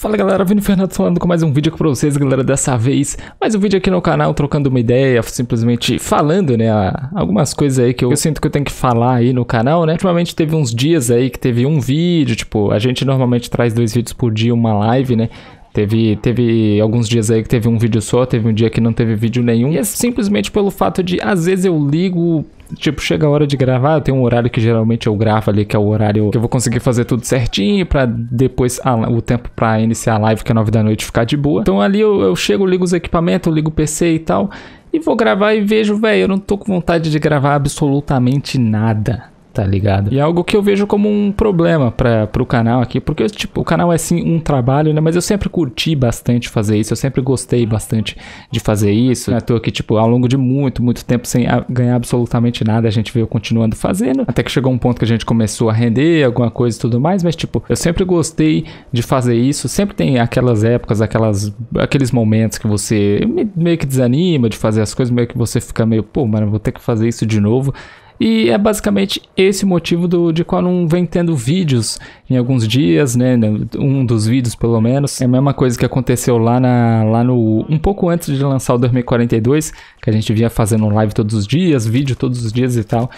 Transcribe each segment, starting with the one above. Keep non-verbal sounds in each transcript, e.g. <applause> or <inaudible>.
Fala galera, Vini Fernandes falando com mais um vídeo aqui pra vocês, galera, dessa vez mais um vídeo aqui no canal, trocando uma ideia, simplesmente falando, né, algumas coisas aí que eu, sinto que eu tenho que falar aí no canal, né, ultimamente teve uns dias aí que teve um vídeo, tipo, a gente normalmente traz dois vídeos por dia, uma live, né, Teve, teve alguns dias aí que teve um vídeo só, teve um dia que não teve vídeo nenhum. E é simplesmente pelo fato de, às vezes, eu ligo Tipo, chega a hora de gravar, tem um horário que geralmente eu gravo ali, que é o horário que eu vou conseguir fazer tudo certinho, para depois ah, o tempo para iniciar a live, que é 9 da noite, ficar de boa. Então ali eu, eu chego, ligo os equipamentos, ligo o PC e tal, e vou gravar e vejo, velho, eu não tô com vontade de gravar absolutamente nada. Tá ligado? E é algo que eu vejo como um problema para o canal aqui, porque tipo, o canal é sim um trabalho, né? Mas eu sempre curti bastante fazer isso, eu sempre gostei bastante de fazer isso. Não é tô aqui tipo, ao longo de muito, muito tempo, sem ganhar absolutamente nada, a gente veio continuando fazendo. Até que chegou um ponto que a gente começou a render alguma coisa e tudo mais, mas, tipo, eu sempre gostei de fazer isso. Sempre tem aquelas épocas, aquelas, aqueles momentos que você meio que desanima de fazer as coisas, meio que você fica meio, pô, mano, vou ter que fazer isso de novo. E é basicamente esse o motivo do, de qual não vem tendo vídeos em alguns dias, né, né? Um dos vídeos, pelo menos. É a mesma coisa que aconteceu lá, na, lá no. Um pouco antes de lançar o 2042, que a gente vinha fazendo live todos os dias, vídeo todos os dias e tal.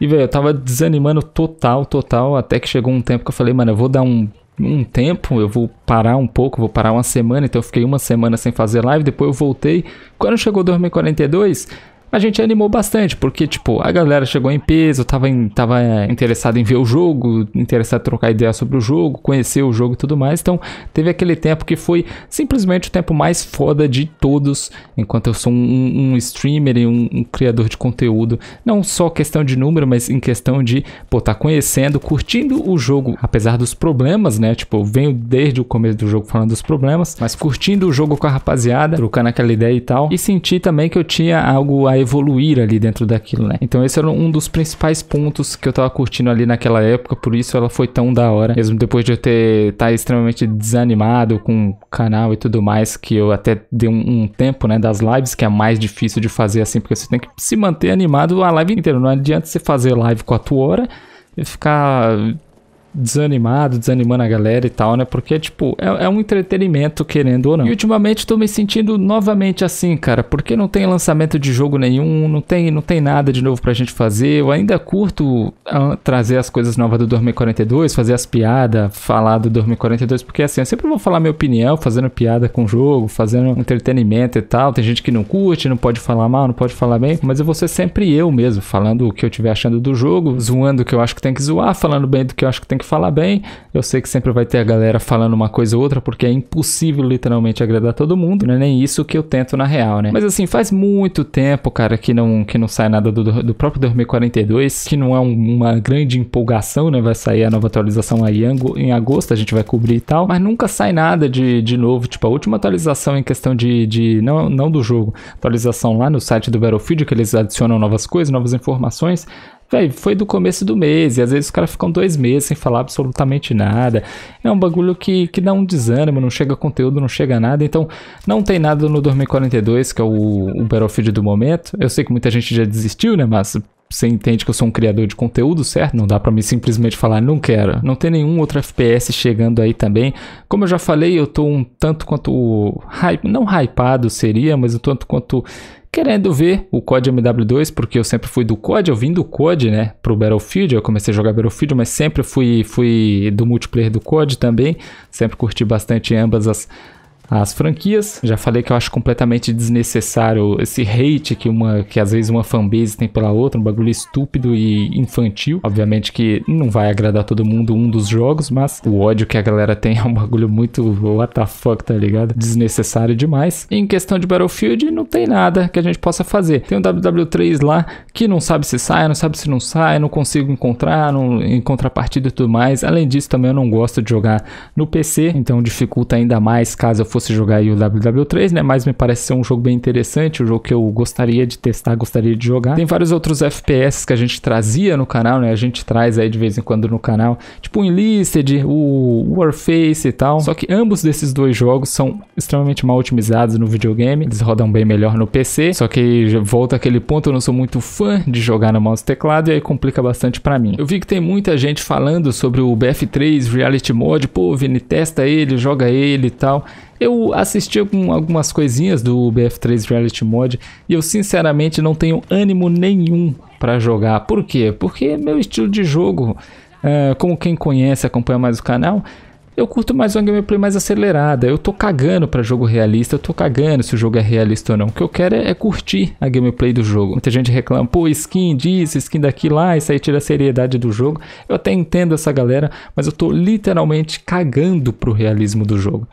E, velho, eu tava desanimando total, total, até que chegou um tempo que eu falei, mano, eu vou dar um, um tempo, eu vou parar um pouco, vou parar uma semana, então eu fiquei uma semana sem fazer live, depois eu voltei. Quando chegou 2042, a gente animou bastante, porque, tipo, a galera chegou em peso, tava, em, tava é, interessada em ver o jogo, interessada em trocar ideia sobre o jogo, conhecer o jogo e tudo mais. Então, teve aquele tempo que foi simplesmente o tempo mais foda de todos, enquanto eu sou um, um streamer e um, um, criador de conteúdo. Não só questão de número, mas em questão de, pô, tá conhecendo, curtindo o jogo, apesar dos problemas, né? Tipo, eu venho desde o começo do jogo falando dos problemas, mas curtindo o jogo com a rapaziada, trocando aquela ideia e tal. E senti também que eu tinha algo a evoluir ali dentro daquilo, né? Então esse era um dos principais pontos que eu tava curtindo ali naquela época, por isso ela foi tão da hora. Mesmo depois de eu ter tá extremamente desanimado com o canal e tudo mais, que eu até dei um, um tempo, né, das lives, que é mais difícil de fazer assim, porque você tem que se manter animado a live inteira. Não adianta você fazer live 4 horas e ficar desanimado, desanimando a galera e tal, né? Porque, tipo, é, é, um entretenimento, querendo ou não. E ultimamente tô me sentindo novamente assim, cara, porque não tem lançamento de jogo nenhum, não tem, não tem nada de novo pra gente fazer. Eu ainda curto ah, trazer as coisas novas do 2042, fazer as piadas, falar do 2042, porque assim, eu sempre vou falar minha opinião, fazendo piada com o jogo, fazendo entretenimento e tal. Tem gente que não curte, não pode falar mal, não pode falar bem, mas eu vou ser sempre eu mesmo, falando o que eu estiver achando do jogo, zoando o que eu acho que tem que zoar, falando bem do que eu acho que tem que falar bem. Eu sei que sempre vai ter a galera falando uma coisa ou outra, porque é impossível literalmente agradar todo mundo. Não é nem isso que eu tento na real, né? Mas assim, faz muito tempo, cara, que não, que não sai nada do, do próprio 2042, que não é um, uma grande empolgação, né? Vai sair a nova atualização aí em agosto, a gente vai cobrir e tal, mas nunca sai nada de, de novo. Tipo, a última atualização em questão de. de não, não do jogo, atualização lá no site do Battlefield, que eles adicionam novas coisas, novas informações. Véi, foi do começo do mês, e às vezes os caras ficam dois meses sem falar absolutamente nada. É um bagulho que, que dá um desânimo, não chega conteúdo, não chega nada. Então, não tem nada no 2042, que é o, o Battlefield do momento. Eu sei que muita gente já desistiu, né? Mas você entende que eu sou um criador de conteúdo, certo? Não dá para mim simplesmente falar, não quero. Não tem nenhum outro FPS chegando aí também. Como eu já falei, eu tô um tanto quanto hype, não hypado seria, mas um tanto quanto querendo ver o COD MW2, porque eu sempre fui do COD, eu vim do COD, né, pro Battlefield, eu comecei a jogar Battlefield, mas sempre fui, fui do multiplayer do COD também, sempre curti bastante ambas as, as franquias. Já falei que eu acho completamente desnecessário esse hate que uma que às vezes uma fanbase tem pela outra, um bagulho estúpido e infantil. Obviamente que não vai agradar todo mundo um dos jogos, mas o ódio que a galera tem <laughs> é um bagulho muito what the fuck, tá ligado? Desnecessário demais. E em questão de Battlefield, não tem nada que a gente possa fazer. Tem o WW3 lá que não sabe se sai, não sabe se não sai, não consigo encontrar, não encontrar partida e tudo mais. Além disso, também eu não gosto de jogar no PC, então dificulta ainda mais caso eu fosse jogar aí o WW3, né? Mas me parece ser um jogo bem interessante, um jogo que eu gostaria de testar, gostaria de jogar. Tem vários outros FPS que a gente trazia no canal, né? A gente traz aí de vez em quando no canal, tipo o Enlisted, o Warface e tal. Só que ambos desses dois jogos são extremamente mal otimizados no videogame, eles rodam bem melhor no PC, só que volta aquele ponto, eu não sou muito fã de jogar no mouse teclado e aí complica bastante para mim. Eu vi que tem muita gente falando sobre o BF3 Reality Mode, pô, Vini, testa ele, joga ele e tal. Eu assisti algumas coisinhas do BF3 Reality Mod e eu sinceramente não tenho ânimo nenhum para jogar. Por quê? Porque é meu estilo de jogo, é, como quem conhece, acompanha mais o canal, eu curto mais uma gameplay mais acelerada. Eu tô cagando para jogo realista, eu tô cagando se o jogo é realista ou não. O que eu quero é, é, curtir a gameplay do jogo. Muita gente reclama, pô, skin disso, skin daqui lá, ah, isso aí tira a seriedade do jogo. Eu até entendo essa galera, mas eu tô literalmente cagando pro realismo do jogo.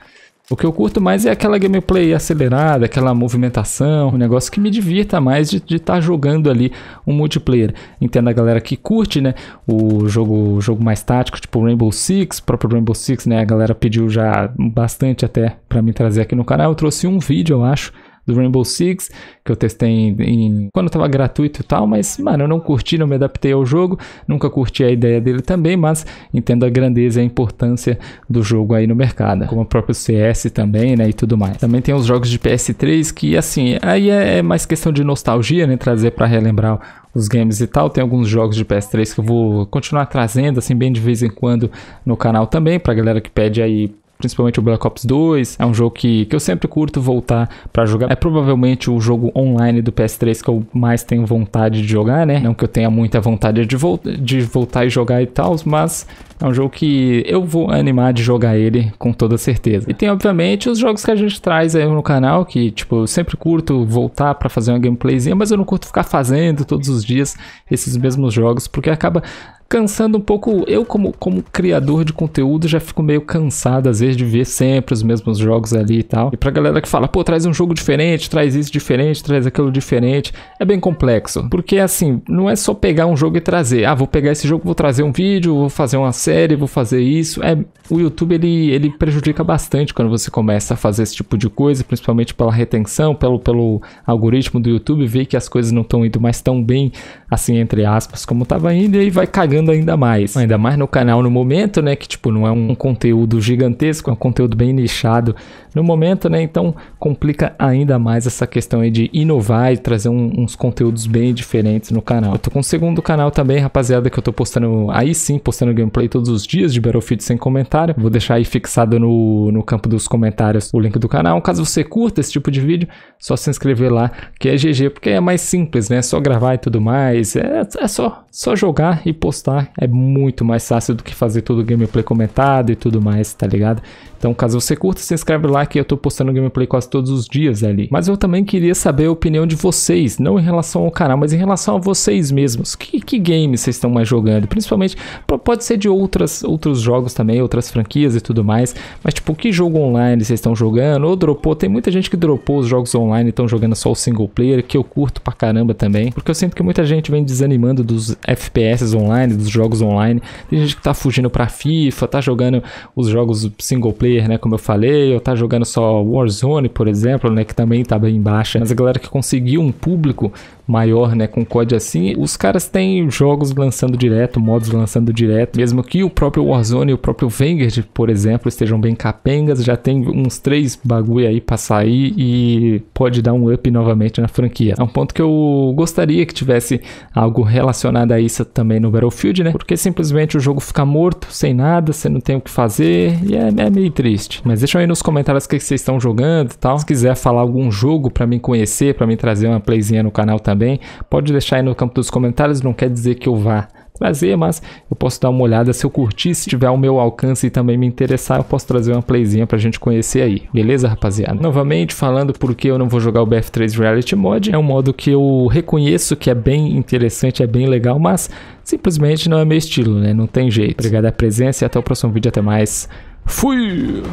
O que eu curto mais é aquela gameplay acelerada, aquela movimentação, um negócio que me divirta mais de estar tá jogando ali um multiplayer. Entendo a galera que curte, né, o jogo, jogo mais tático, tipo Rainbow Six, próprio Rainbow Six, né, a galera pediu já bastante até para me trazer aqui no canal. Eu trouxe um vídeo, eu acho, do Rainbow Six, que eu testei em, em, quando estava gratuito e tal, mas, mano, eu não curti, não me adaptei ao jogo, nunca curti a ideia dele também, mas entendo a grandeza e a importância do jogo aí no mercado, como o próprio CS também, né, e tudo mais. Também tem os jogos de PS3 que, assim, aí é, é mais questão de nostalgia, né, trazer para relembrar os games e tal. Tem alguns jogos de PS3 que eu vou continuar trazendo, assim, bem de vez em quando no canal também, para galera que pede aí principalmente o Black Ops 2. É um jogo que, que eu sempre curto voltar para jogar. É provavelmente o jogo online do PS3 que eu mais tenho vontade de jogar, né? Não que eu tenha muita vontade de, vo de voltar e jogar e tal, mas é um jogo que eu vou animar de jogar ele com toda certeza. E tem, obviamente, os jogos que a gente traz aí no canal, que, tipo, eu sempre curto voltar para fazer uma gameplayzinha, mas eu não curto ficar fazendo todos os dias esses mesmos jogos, porque acaba cansando um pouco. Eu, como, como criador de conteúdo, já fico meio cansado às vezes de ver sempre os mesmos jogos ali e tal. E pra galera que fala, pô, traz um jogo diferente, traz isso diferente, traz aquilo diferente, é bem complexo. Porque assim, não é só pegar um jogo e trazer. Ah, vou pegar esse jogo, vou trazer um vídeo, vou fazer uma série, vou fazer isso. É, o YouTube ele, ele prejudica bastante quando você começa a fazer esse tipo de coisa, principalmente pela retenção, pelo, pelo algoritmo do YouTube, ver que as coisas não estão indo mais tão bem, assim, entre aspas, como tava indo, e aí vai cagando ainda mais. Ainda mais no canal no momento, né? Que tipo, não é um conteúdo gigantesco, é um conteúdo bem nichado no momento, né? Então complica ainda mais essa questão aí de inovar e trazer um, uns conteúdos bem diferentes no canal. Eu tô com um segundo canal também, rapaziada, que eu tô postando aí sim, postando gameplay todos os dias de Battlefield sem comentário. Vou deixar aí fixado no, no campo dos comentários o link do canal. Caso você curta esse tipo de vídeo, só se inscrever lá, que é GG, porque é mais simples, né? É só gravar e tudo mais. É, é só, só jogar e postar é muito mais fácil do que fazer todo o gameplay comentado e tudo mais, tá ligado? Então, caso você curta, se inscreve lá que eu tô postando gameplay quase todos os dias ali. Mas eu também queria saber a opinião de vocês, não em relação ao canal, mas em relação a vocês mesmos. Que, que games vocês estão mais jogando? Principalmente, pode ser de outras, outros jogos também, outras franquias e tudo mais. Mas, tipo, que jogo online vocês estão jogando? Ou dropou? Tem muita gente que dropou os jogos online e estão jogando só o single player, que eu curto pra caramba também. Porque eu sinto que muita gente vem desanimando dos FPS online, dos jogos online. Tem gente que tá fugindo pra FIFA, tá jogando os jogos single player né? Como eu falei, ou tá jogando só Warzone, por exemplo, né? Que também tá bem baixa. Mas a galera que conseguiu um público maior, né? Com COD assim, os caras têm jogos lançando direto, modos lançando direto. Mesmo que o próprio Warzone e o próprio Vanguard, por exemplo, estejam bem capengas, já tem uns três bagulho aí pra sair e pode dar um up novamente na franquia. É um ponto que eu gostaria que tivesse algo relacionado a isso também no Battlefield, né? Porque simplesmente o jogo fica morto, sem nada, você não tem o que fazer, e é, é meio triste. Mas deixa aí nos comentários o que vocês estão jogando e tal. Se quiser falar algum jogo para mim conhecer, para mim trazer uma playzinha no canal também, pode deixar aí no campo dos comentários. Não quer dizer que eu vá trazer, mas eu posso dar uma olhada se eu curtir, se tiver ao meu alcance e também me interessar, eu posso trazer uma playzinha pra gente conhecer aí, beleza rapaziada? Novamente falando porque eu não vou jogar o BF3 Reality Mod, é um modo que eu reconheço que é bem interessante, é bem legal, mas simplesmente não é meu estilo, né? Não tem jeito. Obrigado a presença e até o próximo vídeo, até mais. Fui!